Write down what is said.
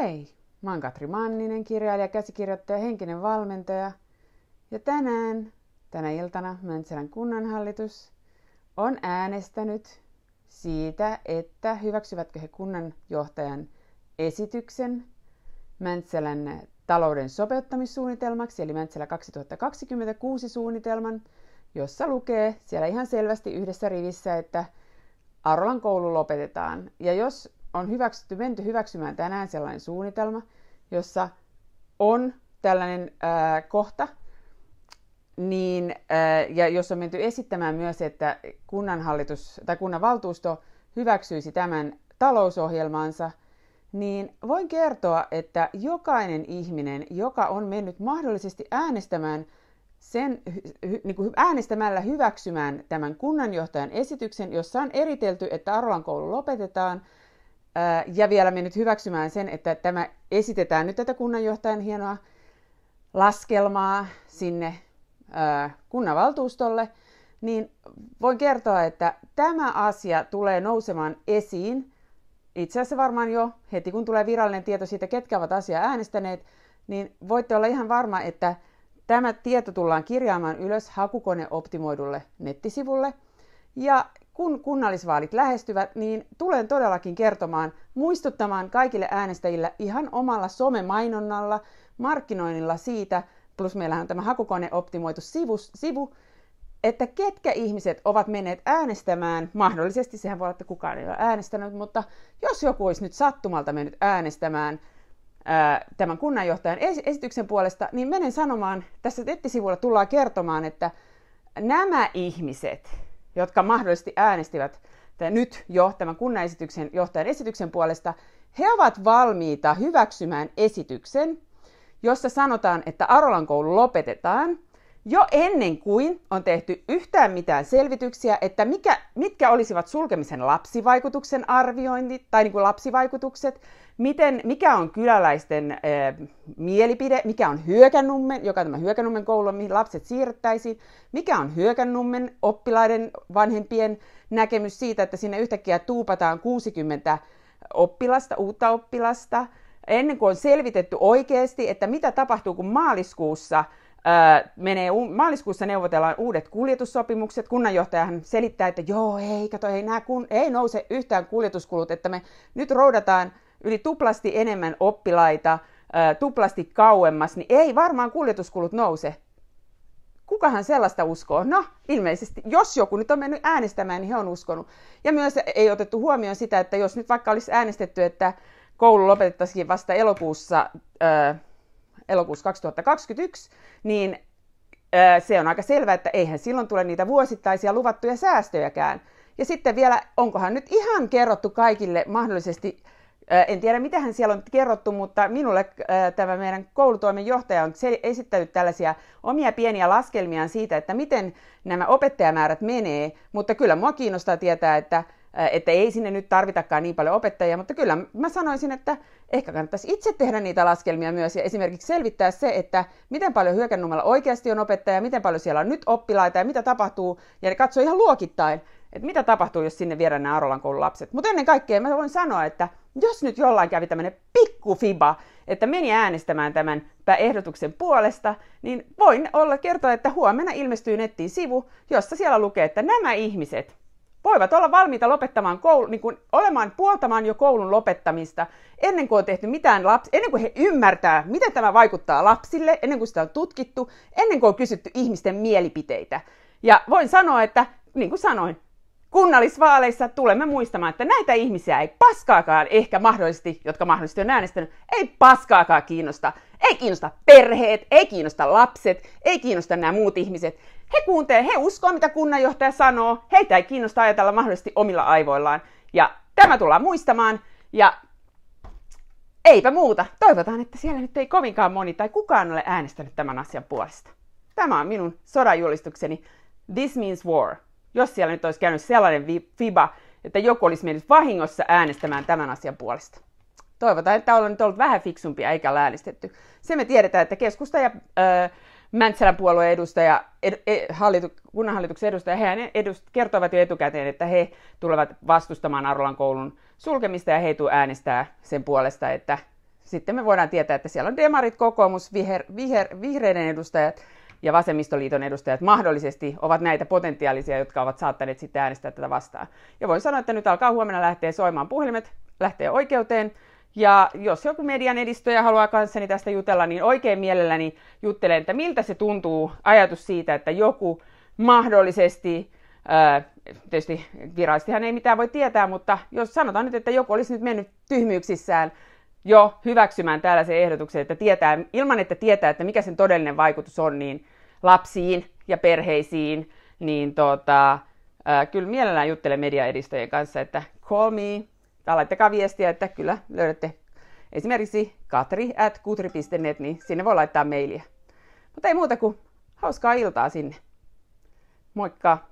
Hei! Mä oon Katri Manninen, kirjailija, käsikirjoittaja, henkinen valmentaja. Ja tänään, tänä iltana Mäntsälän kunnanhallitus on äänestänyt siitä, että hyväksyvätkö he kunnanjohtajan esityksen Mäntsälän talouden sopeuttamissuunnitelmaksi, eli Mäntsälä 2026 suunnitelman, jossa lukee siellä ihan selvästi yhdessä rivissä, että Arolan koulu lopetetaan. Ja jos on hyväksytty, menty hyväksymään tänään sellainen suunnitelma, jossa on tällainen ää, kohta, niin, ää, ja jos on menty esittämään myös, että kunnanhallitus tai kunnanvaltuusto hyväksyisi tämän talousohjelmansa, niin voin kertoa, että jokainen ihminen, joka on mennyt mahdollisesti äänestämään sen, niin kuin äänestämällä hyväksymään tämän kunnanjohtajan esityksen, jossa on eritelty, että Arlan koulu lopetetaan – ja vielä mennyt hyväksymään sen, että tämä esitetään nyt tätä kunnanjohtajan hienoa laskelmaa sinne kunnanvaltuustolle, niin voin kertoa, että tämä asia tulee nousemaan esiin itse asiassa varmaan jo heti, kun tulee virallinen tieto siitä, ketkä ovat asiaa äänestäneet, niin voitte olla ihan varma, että tämä tieto tullaan kirjaamaan ylös hakukoneoptimoidulle nettisivulle. Ja kun kunnallisvaalit lähestyvät, niin tulen todellakin kertomaan, muistuttamaan kaikille äänestäjillä ihan omalla somemainonnalla, markkinoinnilla siitä, plus meillähän on tämä hakukoneoptimoitu sivu, sivu, että ketkä ihmiset ovat menneet äänestämään, mahdollisesti sehän voi olla, että kukaan ei ole äänestänyt, mutta jos joku olisi nyt sattumalta mennyt äänestämään ää, tämän kunnanjohtajan esityksen puolesta, niin menen sanomaan, tässä nettisivulla tullaan kertomaan, että nämä ihmiset, jotka mahdollisesti äänestivät nyt jo tämän kunnanesityksen johtajan esityksen puolesta, he ovat valmiita hyväksymään esityksen, jossa sanotaan, että Arolan koulu lopetetaan – jo ennen kuin on tehty yhtään mitään selvityksiä, että mikä, mitkä olisivat sulkemisen lapsivaikutuksen arviointi tai niin kuin lapsivaikutukset, miten, mikä on kyläläisten ää, mielipide, mikä on hyökännummen, joka tämä hyökännummen koulu, mihin lapset siirrettäisiin, mikä on hyökännummen oppilaiden vanhempien näkemys siitä, että sinne yhtäkkiä tuupataan 60 oppilasta, uutta oppilasta, ennen kuin on selvitetty oikeasti, että mitä tapahtuu, kun maaliskuussa – menee, maaliskuussa neuvotellaan uudet kuljetussopimukset. Kunnanjohtajahan selittää, että joo, ei, kato, ei, nää kun, ei nouse yhtään kuljetuskulut, että me nyt roudataan yli tuplasti enemmän oppilaita, tuplasti kauemmas, niin ei varmaan kuljetuskulut nouse. Kukahan sellaista uskoo? No, ilmeisesti, jos joku nyt on mennyt äänestämään, niin he on uskonut. Ja myös ei otettu huomioon sitä, että jos nyt vaikka olisi äänestetty, että koulu lopetettaisiin vasta elokuussa, ää, elokuussa 2021, niin se on aika selvää, että eihän silloin tule niitä vuosittaisia luvattuja säästöjäkään. Ja sitten vielä, onkohan nyt ihan kerrottu kaikille mahdollisesti, en tiedä mitä hän siellä on kerrottu, mutta minulle tämä meidän koulutoimen johtaja on esittänyt tällaisia omia pieniä laskelmiaan siitä, että miten nämä opettajamäärät menee, mutta kyllä mua kiinnostaa tietää, että että ei sinne nyt tarvitakaan niin paljon opettajia, mutta kyllä mä sanoisin, että ehkä kannattaisi itse tehdä niitä laskelmia myös ja esimerkiksi selvittää se, että miten paljon hyökännumalla oikeasti on opettaja, miten paljon siellä on nyt oppilaita ja mitä tapahtuu, ja katsoo ihan luokittain, että mitä tapahtuu, jos sinne viedään nämä Arolan koulun lapset. Mutta ennen kaikkea mä voin sanoa, että jos nyt jollain kävi tämmöinen pikkufiba, että meni äänestämään tämän ehdotuksen puolesta, niin voin olla kertoa, että huomenna ilmestyy nettiin sivu, jossa siellä lukee, että nämä ihmiset voivat olla valmiita lopettamaan koulu, niin kuin olemaan puoltamaan jo koulun lopettamista ennen kuin on tehty mitään lapsi, ennen kuin he ymmärtää, miten tämä vaikuttaa lapsille, ennen kuin sitä on tutkittu, ennen kuin on kysytty ihmisten mielipiteitä. Ja voin sanoa, että niin kuin sanoin, kunnallisvaaleissa tulemme muistamaan, että näitä ihmisiä ei paskaakaan ehkä mahdollisesti, jotka mahdollisesti on äänestänyt, ei paskaakaan kiinnosta. Ei kiinnosta perheet, ei kiinnosta lapset, ei kiinnosta nämä muut ihmiset. He kuuntelee, he uskoo mitä kunnanjohtaja sanoo, heitä ei kiinnosta ajatella mahdollisesti omilla aivoillaan. Ja tämä tullaan muistamaan ja eipä muuta. Toivotaan, että siellä nyt ei kovinkaan moni tai kukaan ole äänestänyt tämän asian puolesta. Tämä on minun sodanjulistukseni. This means war jos siellä nyt olisi käynyt sellainen fiba, että joku olisi mennyt vahingossa äänestämään tämän asian puolesta. Toivotaan, että ollaan nyt ollut vähän fiksumpia eikä ole Se me tiedetään, että keskusta ja öö, Mäntsälän puolueen edustaja, ed, ed, hallitu, kunnanhallituksen edustaja, he edust, kertovat jo etukäteen, että he tulevat vastustamaan Arolan koulun sulkemista ja he tulevat äänestää sen puolesta, että sitten me voidaan tietää, että siellä on demarit, kokoomus, viher, viher, vihreiden edustajat, ja vasemmistoliiton edustajat mahdollisesti ovat näitä potentiaalisia, jotka ovat saattaneet sitten äänestää tätä vastaan. Ja voin sanoa, että nyt alkaa huomenna lähteä soimaan puhelimet, lähtee oikeuteen, ja jos joku median edistöjä haluaa kanssani tästä jutella, niin oikein mielelläni juttelen, että miltä se tuntuu ajatus siitä, että joku mahdollisesti, tietysti virallistihan ei mitään voi tietää, mutta jos sanotaan nyt, että joku olisi nyt mennyt tyhmyyksissään jo hyväksymään tällaisen ehdotuksen, että tietää, ilman että tietää, että mikä sen todellinen vaikutus on niin lapsiin ja perheisiin, niin tota, ää, kyllä mielellään juttele mediaedistajien kanssa, että call me, tai laittakaa viestiä, että kyllä löydätte esimerkiksi katri at kutri.net, niin sinne voi laittaa mailia. Mutta ei muuta kuin hauskaa iltaa sinne. Moikka!